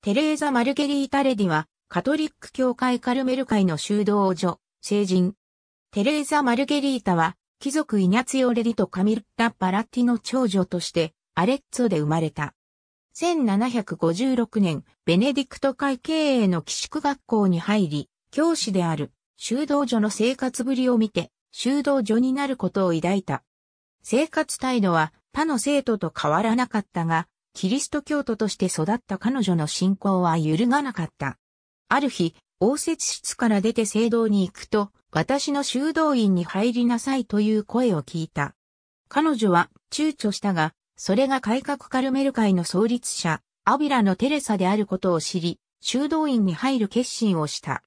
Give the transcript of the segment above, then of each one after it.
テレーザ・マルゲリータ・レディは、カトリック教会カルメル会の修道女、聖人。テレーザ・マルゲリータは、貴族イニャツヨ・レディとカミルッタ・パラッティの長女として、アレッツォで生まれた。1756年、ベネディクト会経営の寄宿学校に入り、教師である、修道女の生活ぶりを見て、修道女になることを抱いた。生活態度は、他の生徒と変わらなかったが、キリスト教徒として育った彼女の信仰は揺るがなかった。ある日、応接室から出て聖堂に行くと、私の修道院に入りなさいという声を聞いた。彼女は躊躇したが、それが改革カルメル会の創立者、アビラのテレサであることを知り、修道院に入る決心をした。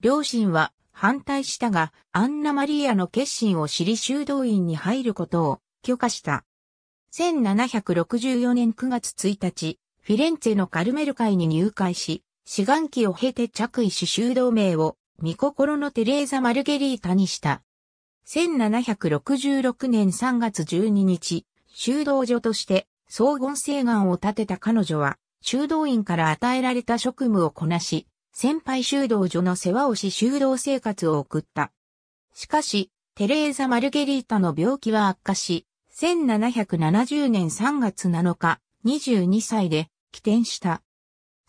両親は反対したが、アンナマリアの決心を知り修道院に入ることを許可した。1764年9月1日、フィレンツェのカルメル会に入会し、志願期を経て着衣し修道名を、見心のテレーザ・マルゲリータにした。1766年3月12日、修道所として、荘厳請願を立てた彼女は、修道院から与えられた職務をこなし、先輩修道所の世話をし修道生活を送った。しかし、テレーザ・マルゲリータの病気は悪化し、1770年3月7日、22歳で起点した。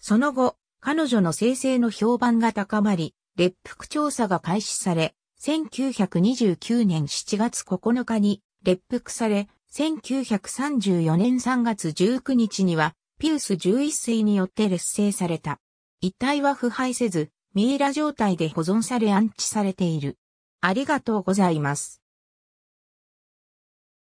その後、彼女の生成の評判が高まり、列腹調査が開始され、1929年7月9日に列腹され、1934年3月19日には、ピウス11世によって劣勢された。遺体は腐敗せず、ミイラ状態で保存され安置されている。ありがとうございます。